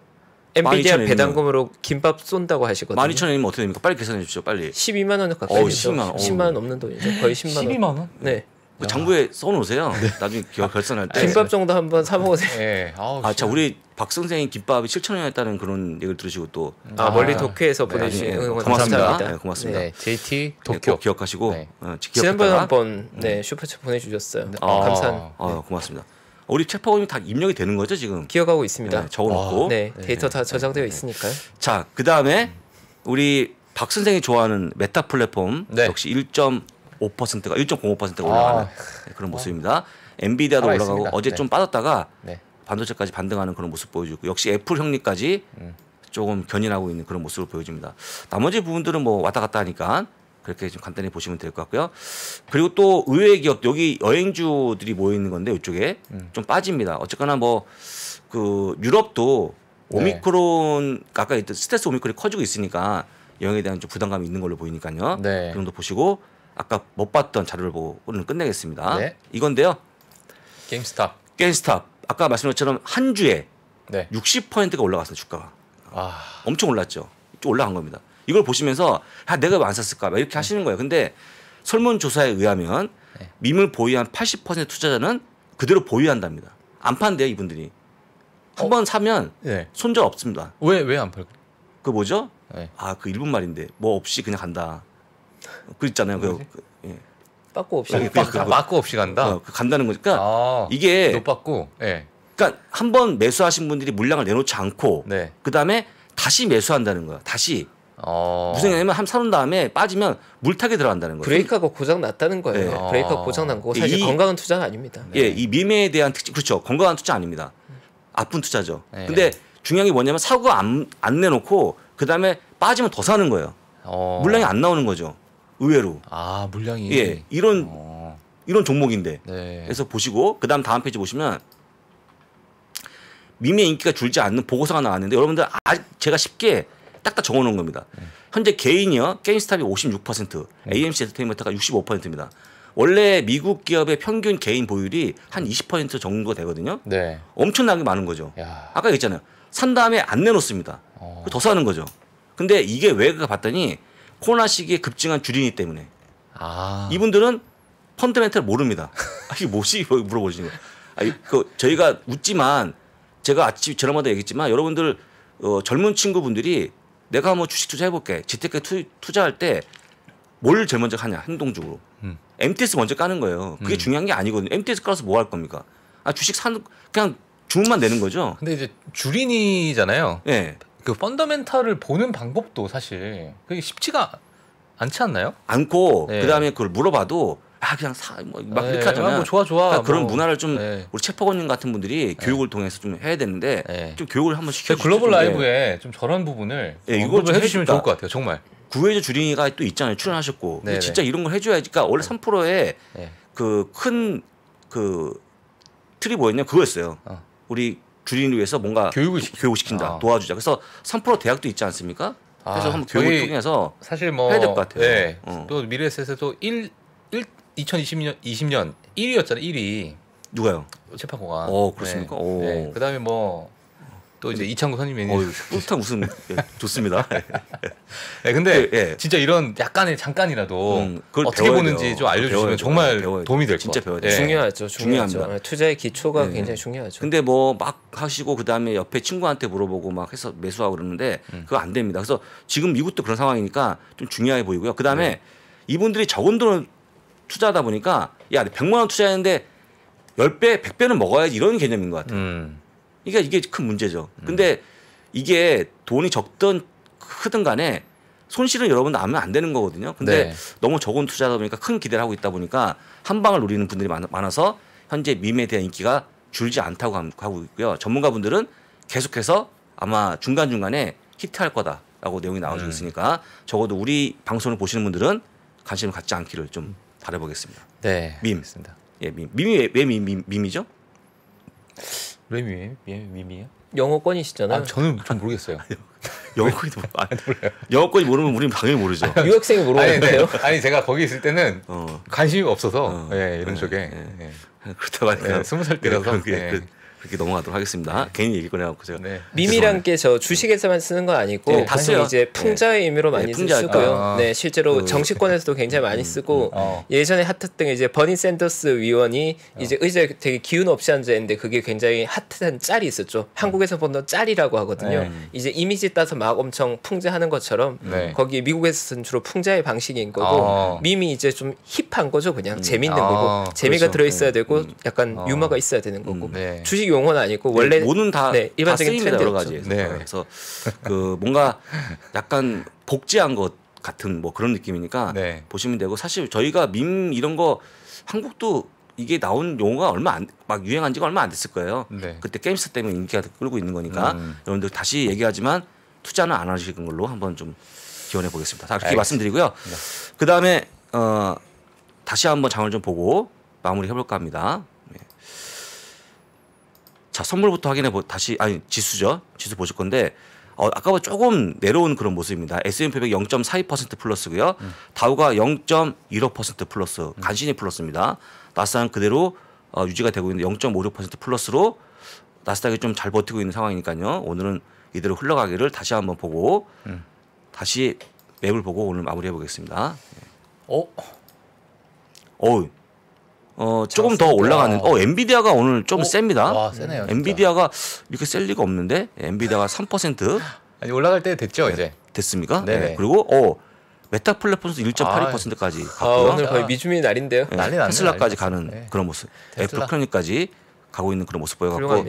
엔비디아 배당금으로 김밥 쏜다고 하시거든요. 1 2 0 0 0엔이면 어떻게 됩니까? 빨리 계산해 주십시오. 빨리. 12만 원 가까이. 어, 10만 원. 10만 넘는 돈이죠. 거의 10만 원. 12만 원? 네. 그 장부에 써놓으세요. 네. 나중에 기억 아, 결산할 때. 김밥 네. 정도 한번 사 먹으세요. 네. 아자 아, 우리 박 선생님 김밥이 7천 원이었다는 그런 얘기를 들으시고 또 아, 아, 멀리 도쿄에서 네. 보내주신 네. 고맙습니다. 감사합니다. 네, 고맙습니다. 네, JT 네, 도쿄 기억하시고 어, 지난번 한번 네 슈퍼챗 보내주셨어요. 아, 감사합니다. 아, 아 고맙습니다. 우리 체포금이 다 입력이 되는 거죠 지금? 기억하고 있습니다. 적어놓고 네, 데이터 다 저장되어 있으니까요. 자그 다음에 우리 박 선생이 좋아하는 메타 플랫폼 역시 1. 1.5%가 1.05%가 올라가는 아. 네, 그런 어. 모습입니다. 엔비디아도 올라가고 있습니다. 네. 어제 네. 좀 빠졌다가 네. 반도체까지 반등하는 그런 모습 보여주고 역시 애플 형님까지 음. 조금 견인하고 있는 그런 모습을 보여줍니다. 나머지 부분들은 뭐 왔다 갔다 하니까 그렇게 좀 간단히 보시면 될 것 같고요. 그리고 또 의외의 기업 여기 여행주들이 모여 있는 건데 이쪽에 음. 좀 빠집니다. 어쨌거나 뭐 그 유럽도 네. 오미크론 네. 아까 스트레스 오미크론이 커지고 있으니까 여행에 대한 좀 부담감이 있는 걸로 보이니까요. 네. 그 정도 보시고 아까 못 봤던 자료를 보고 오늘 끝내겠습니다. 네. 이건데요. 게임스탑. 게임스탑. 아까 말씀드린 것처럼 한 주에 네. 60%가 올라갔어요 주가가. 아. 엄청 올랐죠. 올라간 겁니다. 이걸 보시면서 아, 내가 왜 안 샀을까 막 이렇게 네. 하시는 거예요. 근데 설문조사에 의하면 미물 보유한 80% 투자자는 그대로 보유한답니다. 안 판대요 이분들이. 한번 어? 사면 네. 손절 없습니다. 왜왜 안 팔? 그 뭐죠? 네. 아그 일본 말인데 뭐 없이 그냥 간다. 그 있잖아요. 그, 그 예. 빠꾸 없이 아니, 예, 그그 빠꾸 없이 간다. 어, 그 간다는 거니까 아, 이게 빠꾸. 예. 그러니까 한 번 매수하신 분들이 물량을 내놓지 않고 네. 그다음에 다시 매수한다는 거야. 다시 어. 무슨 얘기냐면 한 사놓은 다음에 빠지면 물타기 들어간다는 거예요. 브레이크가 고장 났다는 거예요. 네. 브레이크가 고장 난 거고 사실 이, 건강한 투자가 아닙니다. 예, 네. 예, 이 미매에 대한 특징 그렇죠. 건강한 투자 아닙니다. 아픈 투자죠. 네. 근데 중요한 게 뭐냐면 사고 안, 안 내놓고 그다음에 빠지면 더 사는 거예요. 어. 물량이 안 나오는 거죠. 의외로. 아 물량이. 예, 이런 어. 이런 종목인데. 네. 그래서 보시고 그다음 다음 페이지 보시면 미미의 인기가 줄지 않는 보고서가 나왔는데 여러분들 아 제가 쉽게 딱딱 적어놓은 겁니다. 네. 현재 개인이요 게임스탑이 56%, 네. AMC 엔터테인먼트가 65%입니다. 원래 미국 기업의 평균 개인 보유율이 한 20% 정도 되거든요. 네. 엄청나게 많은 거죠. 야. 아까 얘기했잖아요. 산 다음에 안 내놓습니다. 어. 더 사는 거죠. 근데 이게 왜 그가 봤더니 코로나 시기에 급증한 주린이 때문에 아. 이분들은 펀드멘탈 모릅니다. 아, 이게 뭐지? 물어보시는 거예요. 아, 그 저희가 웃지만 제가 아침 저렴하다 얘기했지만 여러분들 어, 젊은 친구분들이 내가 뭐 주식 투자해볼게 재테크 투, 투자할 때 뭘 제일 먼저 하냐 행동적으로 음. MTS 먼저 까는 거예요. 그게 음. 중요한 게 아니거든요. MTS 깔아서 뭐 할 겁니까? 아 주식 산 그냥 주문만 내는 거죠. 근데 이제 주린이잖아요. 예. 네. 그 펀더멘탈을 보는 방법도 사실 그게 쉽지가 않지 않나요? 않고 네. 그다음에 그걸 물어봐도 아 그냥 사막 뭐 이렇게 네. 하잖아요. 아, 뭐 좋아 좋아. 그러니까 그런 뭐. 문화를 좀 네. 우리 체포원님 같은 분들이 네. 교육을 통해서 좀 해야 되는데 네. 좀 교육을 한번 시켜 주시면 글로벌 라이브에 좀 저런 부분을 네, 이걸 좀 해주시면 좋을 것 같아요. 정말. 구해줘 주린이가 또 있잖아요. 출연하셨고. 근 진짜 이런 걸 해줘야지. 그러니까 원래 3%의 그 큰그 그 틀이 뭐였냐 그거였어요. 어. 우리 줄이기 위해서 뭔가 교육을 시키... 교육을 시킨다 아. 도와주자 그래서 3% 대학도 있지 않습니까? 아, 그래서 아, 한번 교육을 통해서 사실 뭐 해야 될것 같아요. 네. 어. 또 미래셋에서도 1, 1 2020년 20년 1위였잖아요. 1위 누가요? 재판고가. 어 그렇습니까? 네. 네. 그다음에 뭐또 이제 이창구 선임 매니저. 뿌듯한 웃음 예, 좋습니다. 예, 근데 예, 예. 진짜 이런 약간의 잠깐이라도 음, 어떻게 보는지 돼요. 좀 알려주시면 정말 배워야 도움이 될 것 같아요. 진짜 배워야 돼요. 중요하죠. 중요하죠. 중요합니다. 예, 투자의 기초가 네. 굉장히 중요하죠. 근데 뭐 막 하시고 그다음에 옆에 친구한테 물어보고 막 해서 매수하고 그러는데 음. 그거 안 됩니다. 그래서 지금 미국도 그런 상황이니까 좀 중요해 보이고요. 그다음에 네. 이분들이 적은 돈을 투자하다 보니까 야, 100만 원 투자했는데 10배, 100배는 먹어야지 이런 개념인 것 같아요. 음. 이게 그러니까 이게 큰 문제죠. 음. 근데 음. 이게 돈이 적든 크든 간에 손실은 여러분 나면 안 되는 거거든요. 근데 네. 너무 적은 투자다 보니까 큰 기대를 하고 있다 보니까 한 방을 노리는 분들이 많아서 현재 밈에 대한 인기가 줄지 않다고 하고 있고요. 전문가분들은 계속해서 아마 중간중간에 히트할 거다라고 내용이 나오고 음. 있으니까 적어도 우리 방송을 보시는 분들은 관심을 갖지 않기를 좀 바라보겠습니다. 네. 밈. 알겠습니다. 예, 밈. 밈이 왜, 왜 밈, 밈, 밈이죠? 왜 미미? 미미야? 영어권이시잖아요. 아, 저는 좀 모르겠어요. 영어권이 안몰라 아, 영어권이 모르면 우리는 당연히 모르죠. 아, 유학생이 모르는데요? 아니, 네. 아니, 제가 거기 있을 때는 어. 관심이 없어서 어. 예, 이런 네, 쪽에 네. 예. 그렇다 보니까 네, 스무 살 때라서 그, 그, 그렇게 넘어가도록 하겠습니다. 괜히 얘기 꺼내갖고 제가 네. 미미란 께저 주식에서만 쓰는 건 아니고 네, 예, 보통 이제 풍자의 예. 의미로 예, 많이 쓰고요. 아. 네, 실제로 그... 정치권에서도 굉장히 많이 음, 쓰고 음, 음. 어. 예전에 핫했던 이제 버니 샌더스 위원이 어. 이제 의자에 되게 기운 없이 앉아 있는데 그게 굉장히 핫한 짤이 있었죠. 한국에서 보는 짤이라고 하거든요. 네. 이제 이미지 따서 막 엄청 풍자하는 것처럼 네. 거기 미국에서는 주로 풍자의 방식인 거고 어. 미미 이제 좀 힙한 거죠. 그냥 음. 재밌는 아. 거고 재미가 그렇죠. 들어 있어야 되고 약간 유머가 아. 있어야 되는 거고 네. 주식 용어는 아니고 네, 원래 네, 모든 다 네, 일반적인 다 트렌드 여러 가지 네. 그래서 그 뭔가 약간 복제한 것 같은 뭐 그런 느낌이니까 네. 보시면 되고 사실 저희가 밈 이런 거 한국도 이게 나온 용어가 얼마 안 막 유행한 지가 얼마 안 됐을 거예요. 네. 그때 게임스타 때문에 인기가 끌고 있는 거니까 음. 여러분들 다시 얘기하지만 투자는 안 하시는 걸로 한번 좀 기원해 보겠습니다. 다 그렇게 알겠습니다. 말씀드리고요. 네. 그 다음에 어, 다시 한번 장을 좀 보고 마무리 해볼까 합니다. 자, 선물부터 확인해 보, 다시, 아니, 지수죠. 지수 보실 건데, 어, 아까보다 조금 내려온 그런 모습입니다. S&P 500 0.42% 플러스고요. 음. 다우가 0.15% 플러스, 간신히 플러스입니다. 나스닥 은 그대로 어, 유지가 되고 있는 데0.56% 플러스로 나스닥이 좀 잘 버티고 있는 상황이니까요. 오늘은 이대로 흘러가기를 다시 한번 보고 음. 다시 맵을 보고 오늘 마무리해 보겠습니다. 어? 어우, 어, 조금 더 올라가는. 어, 엔비디아가 오늘 좀 오, 셉니다. 와, 세네요. 엔비디아가 이렇게 셀 리가 없는데 엔비디아가 3%. 아니 올라갈 때 됐죠, 네. 이제. 됐습니까? 네. 네 그리고 어 메타 플랫폼에서 1.82%까지 아, 갔고요. 아, 오늘 거의 미주민 날인데요. 네, 난리 났네 테슬라까지 가는 네. 그런 모습. 애플 클론까지 가고 있는 그런 모습 보여갖고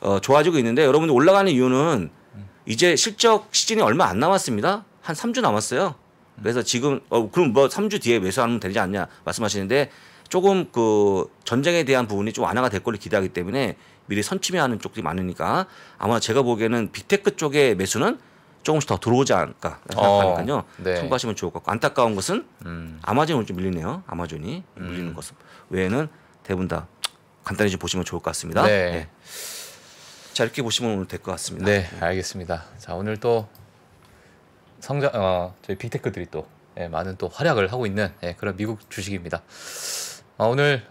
어, 좋아지고 있는데 여러분들 올라가는 이유는 음. 이제 실적 시즌이 얼마 안 남았습니다. 한 3주 남았어요. 그래서 지금 어, 그럼 뭐 3주 뒤에 매수하면 되지 않냐 말씀하시는데 조금 그 전쟁에 대한 부분이 좀 완화가 될 걸로 기대하기 때문에 미리 선침해하는 쪽들이 많으니까 아마 제가 보기에는 빅테크 쪽의 매수는 조금씩 더 들어오지 않을까 생각하니까요. 어, 네. 참고하시면 좋을 것 같고 안타까운 것은 음. 아마존이 좀 밀리네요. 아마존이 음. 밀리는 것 외에는 대부분 다 간단히 좀 보시면 좋을 것 같습니다. 네. 네. 자 이렇게 보시면 오늘 될 것 같습니다. 네, 알겠습니다. 자 오늘 또 성장 어 저희 빅테크들이 또 예, 많은 또 활약을 하고 있는 예, 그런 미국 주식입니다. 아, 오늘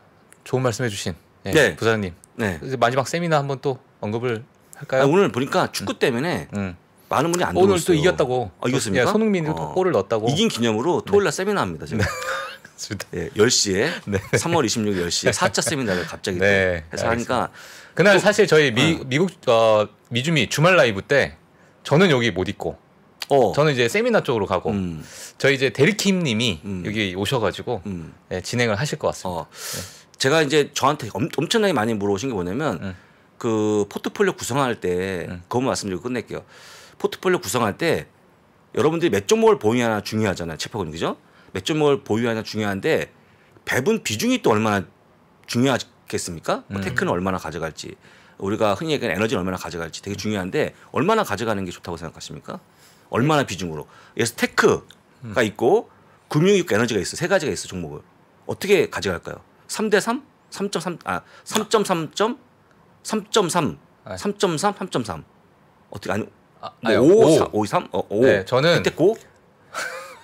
좋은 말씀해주신 예, 네. 부사장님. 네. 마지막 세미나 한번 또 언급을 할까요? 아, 오늘 보니까 축구 음. 때문에 음. 많은 분이 안 들어오어요. 또 이겼다고. 아, 이겼습니까? 예, 손흥민이 어. 골을 넣었다고. 이긴 기념으로 네. 토요일 날 네. 세미나 합니다. 지금. 네, 10시에 예, 네. 3월 26일 10시에 4차 세미나를 갑자기 네, 해서 하니까 그날 또, 사실 저희 미, 어. 미국 어, 미주미 주말 라이브 때 저는 여기 못 있고 어. 저는 이제 세미나 쪽으로 가고 음. 저희 이제 데리킴님이 음. 여기 오셔가지고 음. 네, 진행을 하실 것 같습니다. 어. 네. 제가 이제 저한테 엄, 엄청나게 많이 물어오신 게 뭐냐면 음. 그 포트폴리오 구성할 때그거만 음. 말씀드리고 끝낼게요. 포트폴리오 구성할 때 여러분들이 몇 종목을 보유하냐 중요하잖아요. 채파군 그죠? 몇 종목을 보유하냐 중요한데 배분 비중이 또 얼마나 중요하겠습니까? 뭐 음. 테크는 얼마나 가져갈지 우리가 흔히 얘기하는 에너지는 얼마나 가져갈지 되게 중요한데 얼마나 가져가는 게 좋다고 생각하십니까? 얼마나 비중으로. 그래서 테크가 음. 있고 금융이 있고 에너지가 있어. 세 가지가 있어 종목을. 어떻게 가져갈까요? 3대 3? 3.3 아, 3.3점 3.3 3.3 3.3 어떻게 아니 아, 뭐 5, 4, 5, 3, 어, 5. 네, 저는 그때 고.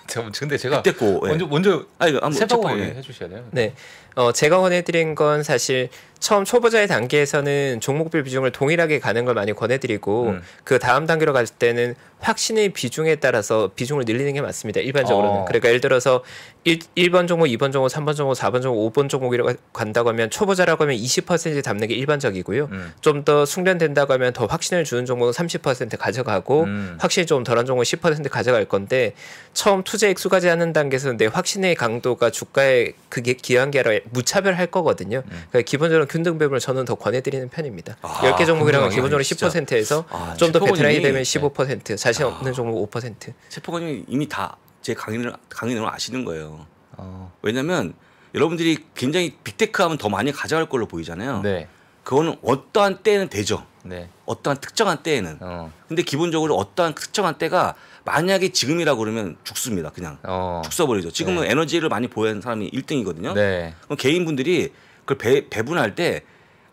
제가 근데 제가 그때 고. 먼저 예. 먼저 아니, 세번 얘기해 주셔야 돼요. 네, 어, 제가 권해드린 건 사실 처음 초보자의 단계에서는 종목별 비중을 동일하게 가는 걸 많이 권해드리고 음. 그 다음 단계로 갈 때는 확신의 비중에 따라서 비중을 늘리는 게 맞습니다. 일반적으로는. 어. 그러니까 예를 들어서 일 번 종목, 이 번 종목, 삼 번 종목, 사 번 종목, 오 번 종목이라고 간다고 하면 초보자라고 하면 이십 퍼센트 담는 게 일반적이고요. 음. 좀더 숙련된다고 하면 더 확신을 주는 종목은 삼십 퍼센트 가져가고 음. 확신이 좀 덜한 종목은 십 퍼센트 가져갈 건데 처음 투자 액수까지 하는 단계에서는 내 확신의 강도가 주가에 그게 기한계라 무차별할 거거든요. 음. 그러니까 기본적으로 균등배분을 저는 더 권해드리는 편입니다. 아, 10개 종목이라면 기본적으로 10%에서 아, 좀더 베테랑이 되면 15%, 자신 아. 없는 아, 종목 5%. 세포건이 이미 다 제 강의를 강의를 아시는 거예요. 어. 왜냐면 여러분들이 굉장히 빅테크 하면 더 많이 가져갈 걸로 보이잖아요. 네. 그거는 어떠한 때에는 되죠. 네. 어떠한 특정한 때에는. 어. 근데 기본적으로 어떠한 특정한 때가 만약에 지금이라 그러면 죽습니다. 그냥 어. 죽어버리죠. 지금은 네. 에너지를 많이 보는 사람이 1등이거든요. 네. 그럼 개인분들이 그걸 배, 배분할 때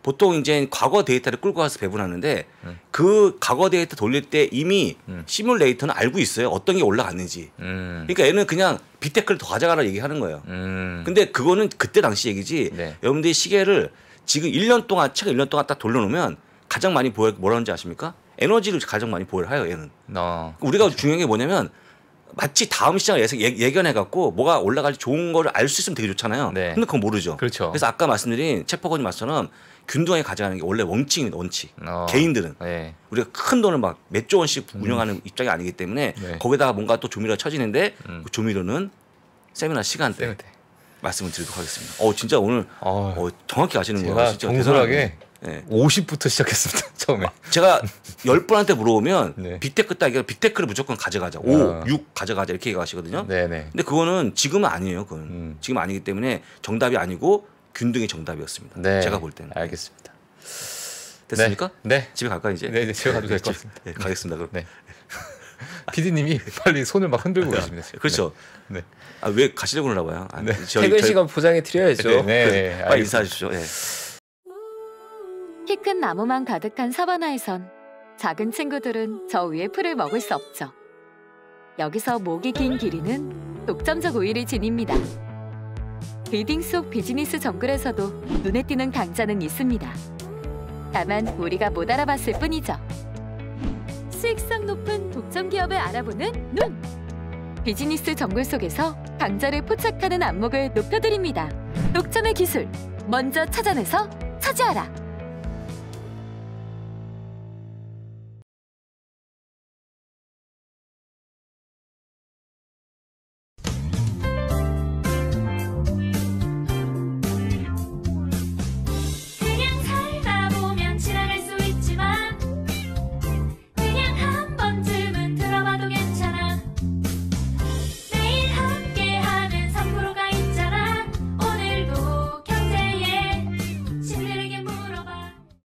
보통 이제 과거 데이터를 끌고 가서 배분하는데 음. 그 과거 데이터 돌릴 때 이미 음. 시뮬레이터는 알고 있어요. 어떤 게 올라갔는지. 음. 그러니까 얘는 그냥 비테크를 더 가져가라 얘기하는 거예요. 음. 근데 그거는 그때 당시 얘기지. 네. 여러분들이 시계를 지금 1년 동안 최근 1년 동안 딱 돌려놓으면 가장 많이 보여 뭐라는지 아십니까? 에너지를 가장 많이 보여요. 얘는. 어, 우리가 그렇죠. 중요한 게 뭐냐면 마치 다음 시장을 예상, 예, 견해갖고 뭐가 올라갈지 좋은 거를 알 수 있으면 되게 좋잖아요. 네. 근데 그건 모르죠. 그렇죠. 그래서 아까 말씀드린 체퍼건이 맞처럼 균등하게 가져가는 게 원래 원칙입니다. 원칙. 어. 개인들은 네. 우리가 큰 돈을 막 몇 조 원씩 운영하는 음. 입장이 아니기 때문에 네. 거기다가 뭔가 또 조미료가 쳐지는데 음. 그 조미료는 세미나 시간 때 말씀을 드리도록 하겠습니다. 어 진짜 오늘 어, 정확히 아시는 거예요. 진짜 정솔하게 대단하네. 네. 예. 50부터 시작했습니다. 처음에. 제가 열분한테 물어보면 네. 빅테크 따기가 빅테크를 무조건 가져가자. 5, 어. 6 가져가자 이렇게 얘기하시거든요. 네네. 근데 그거는 지금은 아니에요. 그건. 음. 지금 아니기 때문에 정답이 아니고 균등의 정답이었습니다. 네. 제가 볼 때는. 알겠습니다. 됐습니까? 네. 네. 집에 갈까 이제? 네, 네, 집에 가도 될것 네, 같습니다. 네, 가겠습니다. 그럼. 네. PD님이 빨리 손을 막 흔들고 계십니다. 아, 그렇죠. 네. 네. 아, 왜 가시려고 그러나 봐요. 아, 네. 퇴근 시간 보장해 드려야죠. 네. 네. 빨리 인사하십시오. 네. 큰 나무만 가득한 사바나에선 작은 친구들은 저 위에 풀을 먹을 수 없죠. 여기서 목이 긴 길이는 독점적 우위를 지닙니다. 빌딩속 비즈니스 정글에서도 눈에 띄는 강자는 있습니다. 다만 우리가 못 알아봤을 뿐이죠. 수익성 높은 독점 기업을 알아보는 눈! 비즈니스 정글 속에서 강자를 포착하는 안목을 높여드립니다. 독점의 기술, 먼저 찾아내서 차지하라!